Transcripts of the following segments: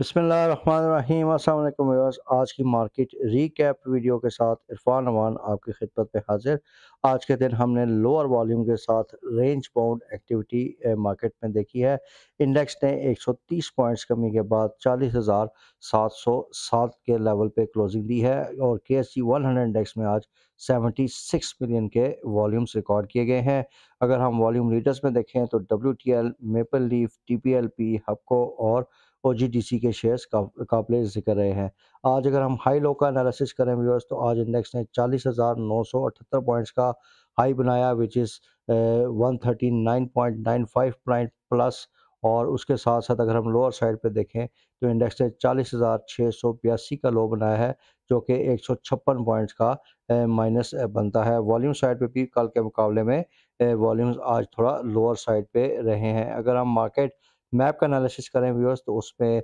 बसमीम अल्लाम आज की मार्केट रीकैप वीडियो के साथ इरफान अमान आपकी खिदमत पे हाजिर आज के दिन हमने लोअर वॉल्यूम के साथ रेंज बाउंड एक्टिविटी मार्केट में देखी है इंडेक्स ने 130 पॉइंट्स कमी के बाद 40,707 के लेवल पे क्लोजिंग दी है और के एस 100 इंडेक्स में आज 76 मिलियन के वॉल्यूम्स रिकॉर्ड किए गए हैं अगर हम वॉल्यूम लीडर्स में देखें तो W T L maple leaf T P L P Hubco और और जी के शेयर्स का जिक्र रहे हैं आज अगर हम हाई लो का एनालिसिस करें व्यवर्स तो आज इंडेक्स ने चालीस हज़ार नौ सौ अठहत्तर पॉइंट्स का हाई बनाया which is one thirty nine point nine five point plus और उसके साथ साथ अगर हम लोअर साइड पे देखें तो इंडेक्स ने चालीस हज़ार छः सौ बयासी का लो बनाया है जो कि एक सौ छप्पन पॉइंट्स का माइनस बनता है वॉल्यूम साइड पे भी कल के मुकाबले में वॉल्यूम्स आज थोड़ा लोअर साइड पे रहे हैं अगर हम मार्केट मैप का एनालिसिस करें व्यूअर्स तो उसमें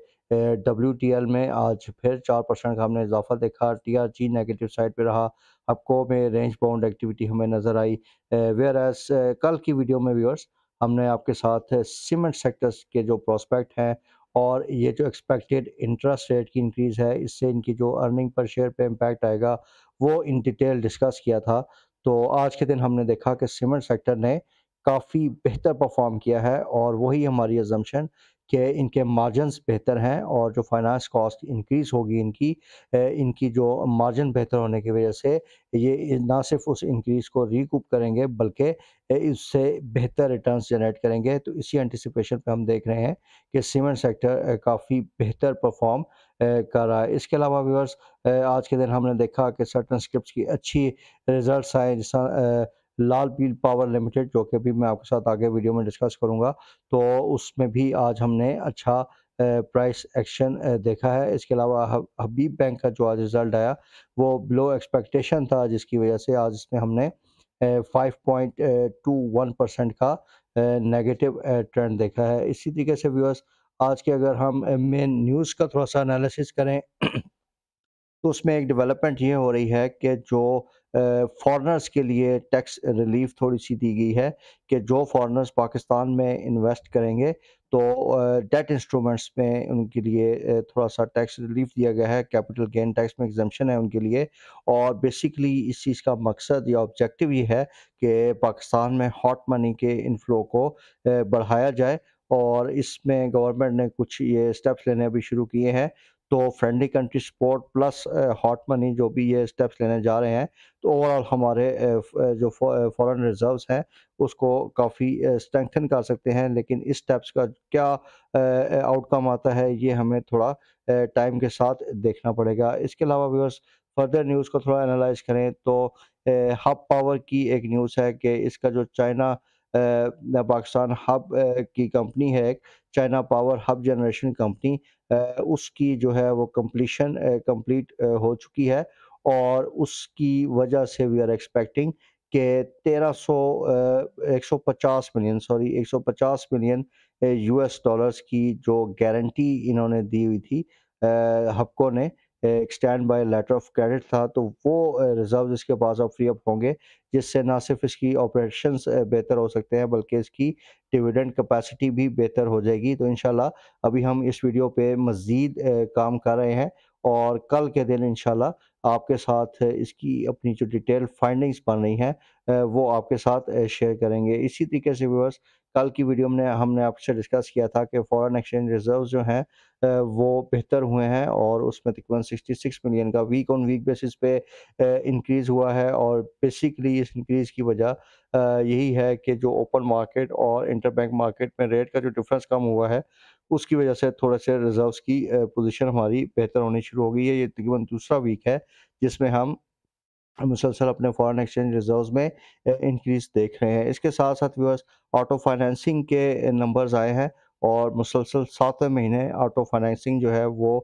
डब्ल्यू टी एल में आज फिर चार परसेंट का हमने इजाफा देखा T R G negative side पे रहा हपको में रेंज बाउंड एक्टिविटी हमें नज़र आई वेयर एस कल की वीडियो में व्यूअर्स हमने आपके साथ सीमेंट सेक्टर्स के जो प्रोस्पेक्ट हैं और ये जो एक्सपेक्टेड इंटरेस्ट रेट की इंक्रीज़ है इससे इनकी जो अर्निंग पर शेयर पर इम्पैक्ट आएगा वो इन डिटेल डिस्कस किया था तो आज के दिन हमने देखा कि सीमेंट सेक्टर ने काफ़ी बेहतर परफॉर्म किया है और वही हमारी एजम्पन कि इनके मार्जन्स बेहतर हैं और जो फाइनेंस कॉस्ट इंक्रीज़ होगी इनकी इनकी जो मार्जिन बेहतर होने की वजह से ये ना सिर्फ उस इंक्रीज़ को रिकूप करेंगे बल्कि इससे बेहतर रिटर्न्स जनरेट करेंगे तो इसी एंटिसिपेशन पे हम देख रहे हैं कि सीमेंट सेक्टर काफ़ी बेहतर परफॉर्म कर रहा है इसके अलावा व्यवर्स आज के दिन हमने देखा कि सर्टन स्क्रिप्ट की अच्छी रिजल्ट आए जिस लाल पील पावर लिमिटेड जो कि अभी मैं आपके साथ आगे वीडियो में डिस्कस करूँगा तो उसमें भी आज हमने अच्छा प्राइस एक्शन देखा है इसके अलावा हबीब बैंक का जो आज रिज़ल्ट आया वो बिलो एक्सपेक्टेशन था जिसकी वजह से आज इसमें हमने 5.21 परसेंट का नेगेटिव ट्रेंड देखा है इसी तरीके से व्यूअर्स आज के अगर हम मेन न्यूज़ का थोड़ा सा एनालिसिस करें तो उसमें एक डेवलपमेंट ये हो रही है कि जो फॉरनर्स के लिए टैक्स रिलीफ थोड़ी सी दी गई है कि जो फॉरनर्स पाकिस्तान में इन्वेस्ट करेंगे तो डेट इंस्ट्रूमेंट्स में उनके लिए थोड़ा सा टैक्स रिलीफ दिया गया है कैपिटल गेन टैक्स में एग्जामेशन है उनके लिए और बेसिकली इस चीज़ का मकसद या ऑब्जेक्टिव ये है कि पाकिस्तान में हॉट मनी के इनफ्लो को बढ़ाया जाए और इसमें गवर्नमेंट ने कुछ ये स्टेप्स लेने भी शुरू किए हैं तो friendly country support plus hot money जो भी ये स्टेप्स लेने जा रहे हैं तो ओवरऑल हमारे uh, uh, जो फॉरेन रिजर्व्स uh, हैं उसको काफ़ी स्ट्रेंथन कर सकते हैं लेकिन इस स्टेप्स का क्या आउटकम आता है ये हमें थोड़ा टाइम के साथ देखना पड़ेगा इसके अलावा व्यवर्स फर्दर न्यूज़ को थोड़ा एनालाइज करें तो हब पावर की एक न्यूज़ है कि इसका जो चाइना पाकिस्तान हब की कंपनी है China power hub generation company उसकी जो है वो कम्प्लीशन कम्प्लीट हो चुकी है और उसकी वजह से वी आर एक्सपेक्टिंग के 1300 150 million sorry 150 million US dollars की जो गारंटी इन्होंने दी हुई थी हबको ने एक standby letter of credit था तो वो रिजर्व इसके पास अब फ्री अप होंगे जिससे ना सिर्फ इसकी ऑपरेशन बेहतर हो सकते हैं बल्कि इसकी डिविडेंड कैपेसिटी भी बेहतर हो जाएगी तो इन अभी हम इस वीडियो पे मज़ीद काम कर रहे हैं और कल के दिन इन आपके साथ इसकी अपनी जो डिटेल फाइंडिंग्स बन रही हैं वो आपके साथ शेयर करेंगे इसी तरीके से व्यवस्था कल की वीडियो में हमने आपसे डिस्कस किया था कि फॉरेन एक्सचेंज रिजर्व जो हैं वो बेहतर हुए हैं और उसमें तकरीबन 66 मिलियन का वीक ऑन वीक बेसिस पे इंक्रीज़ हुआ है और बेसिकली इस इंक्रीज़ की वजह यही है कि जो ओपन मार्केट और इंटरबैंक मार्केट में रेट का जो डिफरेंस कम हुआ है उसकी वजह से थोड़ा से रिज़र्व की पोजिशन हमारी बेहतर होनी शुरू हो गई है ये तकरीबन दूसरा वीक है जिसमें हम मुसलसल अपने फॉरेन एक्सचेंज रिजर्व्स में इंक्रीज देख रहे हैं इसके साथ साथ व्यूअर्स ऑटो फाइनेंसिंग के नंबर्स आए हैं और मुसलसल सातवें महीने ऑटो फाइनेंसिंग जो है वो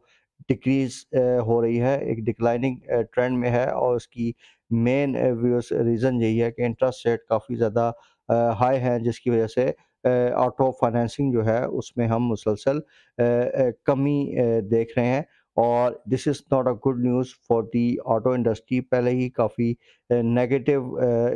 डिक्रीज हो रही है एक डिक्लाइनिंग ट्रेंड में है और उसकी मेन व्यूअर्स रीज़न यही है कि इंटरेस्ट रेट काफ़ी ज़्यादा हाई है जिसकी वजह से ऑटो फाइनेंसिंग जो है उसमें हम मुसलसल कमी देख रहे हैं और this is not a good news for the auto industry पहले ही काफ़ी नेगेटिव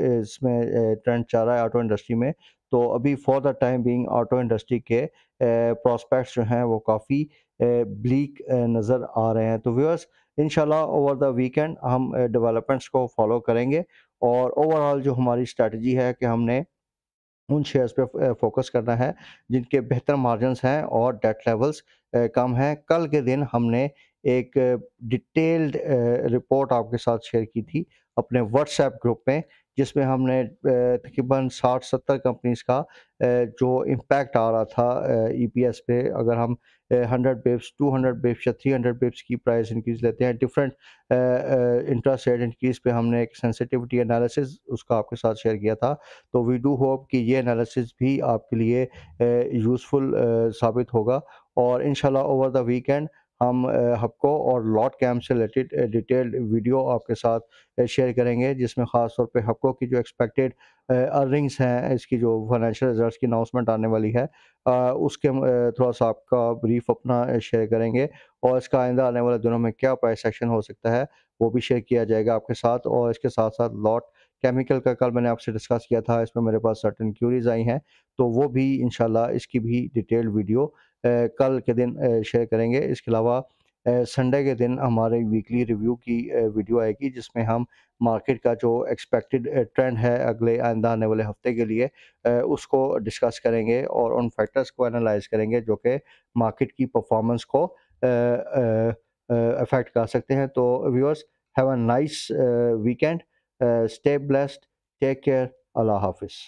इसमें ट्रेंड चल रहा है ऑटो इंडस्ट्री में तो अभी for the time being auto industry के प्रॉस्पेक्ट्स जो हैं वो काफ़ी ब्लीक नज़र आ रहे हैं तो व्यूअर्स इनशाला ओवर द वीकेंड हम डेवलपमेंट्स को फॉलो करेंगे और ओवरऑल जो हमारी स्ट्रेटजी है कि हमने उन शेयर्स पे फोकस करना है जिनके बेहतर मार्जिन हैं और डेट लेवल्स कम हैं कल के दिन हमने एक डिटेल्ड रिपोर्ट आपके साथ शेयर की थी अपने व्हाट्सएप ग्रुप में जिसमें हमने तकरीबन साठ सत्तर कंपनीज का जो इम्पैक्ट आ रहा था ईपीएस e पे अगर हम hundred bips two hundred bips या थ्री हंड्रेड बेब्स की प्राइस इंक्रीज लेते हैं डिफरेंट इंटरेस्ट रेट इंक्रीज पे हमने एक सेंसिटिविटी एनालिसिस उसका आपके साथ शेयर किया था तो वी डू होप कि ये एनालिसिस भी आपके लिए यूज़फुल साबित होगा और इन ओवर द वीकेंड हम हबको और लॉट कैम्प से रिलेटेड डिटेल्ड वीडियो आपके साथ शेयर करेंगे जिसमें ख़ास तौर पर हबको की जो एक्सपेक्टेड अर्निंग्स हैं इसकी जो फाइनेंशियल रिजल्ट की अनाउंसमेंट आने वाली है उसके थोड़ा सा आपका ब्रीफ अपना शेयर करेंगे और इसका आइंदा आने वाले दिनों में क्या प्राइस एक्शन हो सकता है वो भी शेयर किया जाएगा आपके साथ और इसके साथ साथ लॉट केमिकल का कल मैंने आपसे डिस्कस किया था इसमें मेरे पास सर्टन क्यूरीज आई हैं तो वो भी इनशाला इसकी भी डिटेल्ड वीडियो कल के दिन शेयर करेंगे इसके अलावा संडे के दिन हमारे वीकली रिव्यू की वीडियो आएगी जिसमें हम मार्केट का जो एक्सपेक्टेड ट्रेंड है अगले आइंदा आने वाले हफ्ते के लिए उसको डिस्कस करेंगे और उन फैक्टर्स को एनालाइज करेंगे जो कि मार्केट की परफॉर्मेंस को अफेक्ट कर सकते हैं तो viewers have a nice weekend stay blessed take care अल्लाह हाफिज़